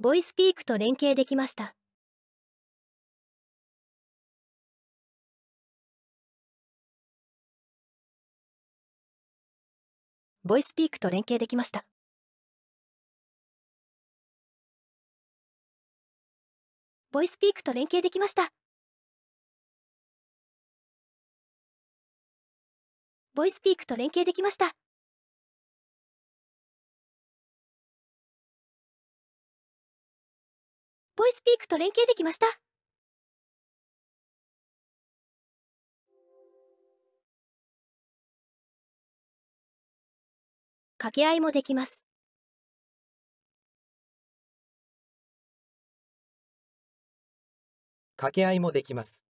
ボイスピークと連携できました。ボイスピークと連携できました。ボイスピークと連携できました。ボイスピークと連携できました。イスピークと連携できました。掛け合いもできます。掛け合いもできます。